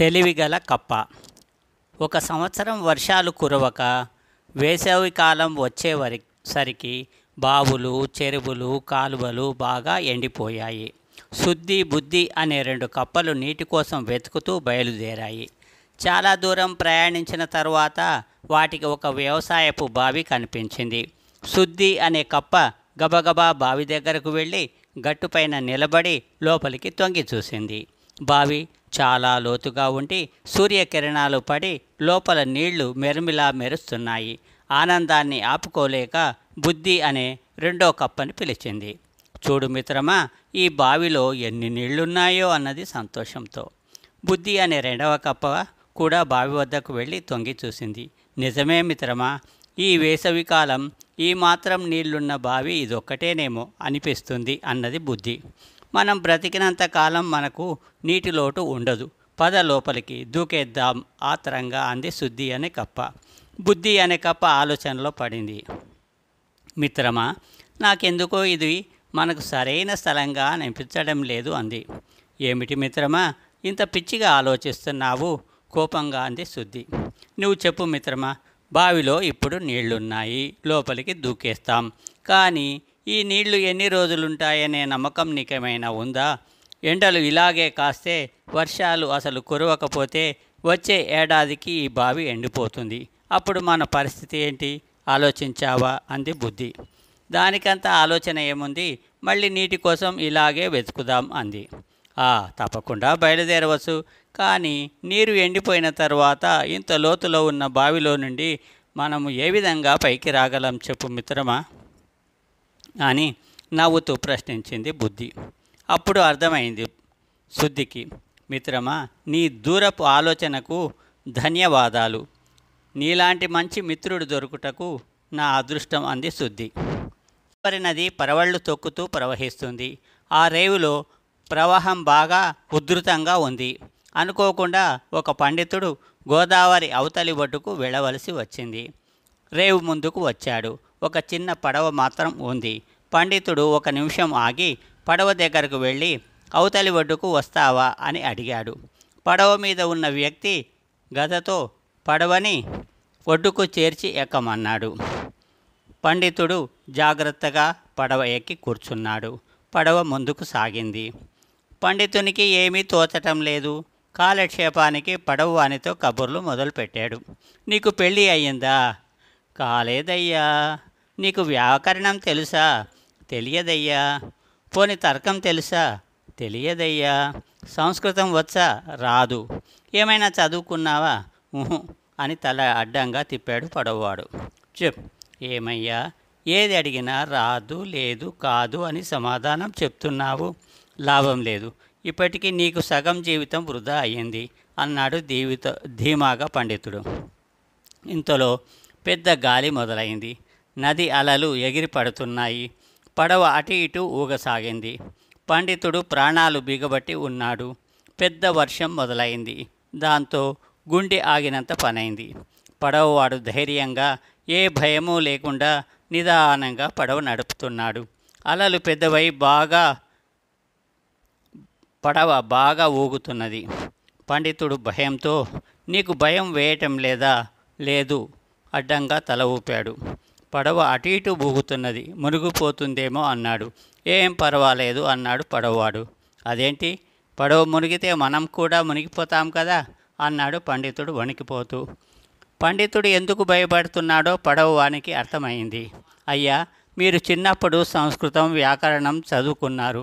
తెలివిగల కప్ప ఒక సంవత్సరం వర్షాలు కురవక వేసవికాలం వచ్చే సరికి బావులు చెరువులు కాలువలు బాగా ఎండిపోయాయి శుద్ధి బుద్ధి అనే రెండు కప్పలు నీటి కోసం వెతుకుతూ బయలుదేరాయి చాలా దూరం ప్రయాణించిన తర్వాత వాటికి ఒక వ్యవసాయపు బావి కనిపించింది శుద్ధి అనే కప్ప గబగబా బావి దగ్గరకు వెళ్ళి గట్టుపైన నిలబడి లోపలికి తొంగి చూసింది బావి చాలా లోతుగా ఉండి సూర్యకిరణాలు పడి లోపల నీళ్లు మెరుమిలా మెరుస్తున్నాయి ఆనందాన్ని ఆపుకోలేక బుద్ధి అనే రెండో కప్పని పిలిచింది చూడు మిత్రమా ఈ బావిలో ఎన్ని నీళ్లున్నాయో అన్నది సంతోషంతో బుద్ధి అనే రెండవ కప్ప కూడా బావి వద్దకు వెళ్ళి తొంగి చూసింది నిజమే మిత్రమా ఈ వేసవికాలం ఈ మాత్రం నీళ్లున్న బావి ఇదొక్కటేనేమో అనిపిస్తుంది అన్నది బుద్ధి మనం బ్రతికినంత కాలం మనకు నీటి లోటు ఉండదు పద లోపలికి దూకేద్దాం ఆతరంగా అంది శుద్ధి అనే కప్ప బుద్ధి అనే కప్ప ఆలోచనలో పడింది మిత్రమా నాకెందుకో ఇది మనకు సరైన స్థలంగా అనిపించడం లేదు అంది ఏమిటి మిత్రమా ఇంత పిచ్చిగా ఆలోచిస్తున్నావు కోపంగా అంది శుద్ధి నువ్వు చెప్పు మిత్రమా బావిలో ఇప్పుడు నీళ్లున్నాయి లోపలికి దూకేస్తాం కానీ ఈ నీళ్లు ఎన్ని రోజులుంటాయనే నమ్మకం నీకేమైనా ఉందా ఎండలు ఇలాగే కాస్తే వర్షాలు అసలు కురవకపోతే వచ్చే ఏడాదికి ఈ బావి ఎండిపోతుంది అప్పుడు మన పరిస్థితి ఏంటి ఆలోచించావా అంది బుద్ధి దానికంత ఆలోచన ఏముంది మళ్ళీ నీటి కోసం ఇలాగే వెతుకుదాం అంది ఆ తప్పకుండా బయలుదేరవచ్చు కానీ నీరు ఎండిపోయిన తర్వాత ఇంత లోతులో ఉన్న బావిలో నుండి మనము ఏ విధంగా పైకి రాగలం చెప్పు మిత్రమా అని నవ్వుతూ ప్రశ్నించింది బుద్ధి అప్పుడు అర్థమైంది శుద్ధికి మిత్రమా నీ దూరపు ఆలోచనకు ధన్యవాదాలు నీలాంటి మంచి మిత్రుడు దొరుకుటకు నా అదృష్టం అంది శుద్ధి తదుపరి నది పరవళ్ళు తొక్కుతూ ప్రవహిస్తుంది ఆ రేవులో ప్రవాహం బాగా ఉధృతంగా ఉంది అనుకోకుండా ఒక పండితుడు గోదావరి అవతలి ఒడ్డుకు వెళ్ళవలసి వచ్చింది రేవు ముందుకు వచ్చాడు ఒక చిన్న పడవ మాత్రం ఉంది పండితుడు ఒక నిమిషం ఆగి పడవ దగ్గరకు వెళ్ళి అవతలి ఒడ్డుకు వస్తావా అని అడిగాడు పడవ మీద ఉన్న వ్యక్తి గదతో పడవని ఒడ్డుకు చేర్చి ఎక్కమన్నాడు పండితుడు జాగ్రత్తగా పడవ ఎక్కి కూర్చున్నాడు పడవ ముందుకు సాగింది పండితునికి ఏమీ తోచటం లేదు కాలక్షేపానికి వానితో కబుర్లు మొదలుపెట్టాడు నీకు పెళ్ళి అయ్యిందా కాలేదయ్యా నీకు వ్యాకరణం తెలుసా తెలియదయ్యా పోని తర్కం తెలుసా తెలియదయ్యా సంస్కృతం వచ్చా రాదు ఏమైనా చదువుకున్నావా అని తల అడ్డంగా తిప్పాడు పడవవాడు చెప్ ఏమయ్యా ఏది అడిగినా రాదు లేదు కాదు అని సమాధానం చెప్తున్నావు లాభం లేదు ఇప్పటికీ నీకు సగం జీవితం వృధా అయ్యింది అన్నాడు దీవిత ధీమాగా పండితుడు ఇంతలో పెద్ద గాలి మొదలైంది నది అలలు ఎగిరిపడుతున్నాయి పడవ అటు ఇటు ఊగసాగింది పండితుడు ప్రాణాలు బిగబట్టి ఉన్నాడు పెద్ద వర్షం మొదలైంది దాంతో గుండె ఆగినంత పనైంది పడవవాడు ధైర్యంగా ఏ భయమూ లేకుండా నిదానంగా పడవ నడుపుతున్నాడు అలలు పెద్దవై బాగా పడవ బాగా ఊగుతున్నది పండితుడు భయంతో నీకు భయం వేయటం లేదా లేదు అడ్డంగా తల ఊపాడు పడవ అటు ఇటు బూగుతున్నది మునిగిపోతుందేమో అన్నాడు ఏం పర్వాలేదు అన్నాడు పడవవాడు అదేంటి పడవ మునిగితే మనం కూడా మునిగిపోతాం కదా అన్నాడు పండితుడు వణికిపోతూ పండితుడు ఎందుకు భయపడుతున్నాడో పడవవానికి అర్థమైంది అయ్యా మీరు చిన్నప్పుడు సంస్కృతం వ్యాకరణం చదువుకున్నారు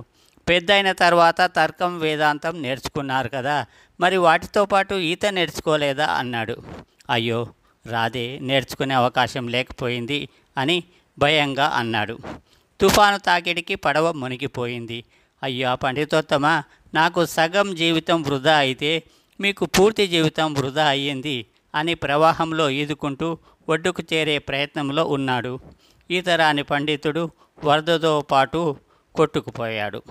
పెద్దయిన తర్వాత తర్కం వేదాంతం నేర్చుకున్నారు కదా మరి వాటితో పాటు ఈత నేర్చుకోలేదా అన్నాడు అయ్యో రాధే నేర్చుకునే అవకాశం లేకపోయింది అని భయంగా అన్నాడు తుఫాను తాకిడికి పడవ మునిగిపోయింది అయ్యా పండితోత్తమ నాకు సగం జీవితం వృధా అయితే మీకు పూర్తి జీవితం వృధా అయ్యింది అని ప్రవాహంలో ఈదుకుంటూ ఒడ్డుకు చేరే ప్రయత్నంలో ఉన్నాడు ఈతరాని పండితుడు వరదతో పాటు కొట్టుకుపోయాడు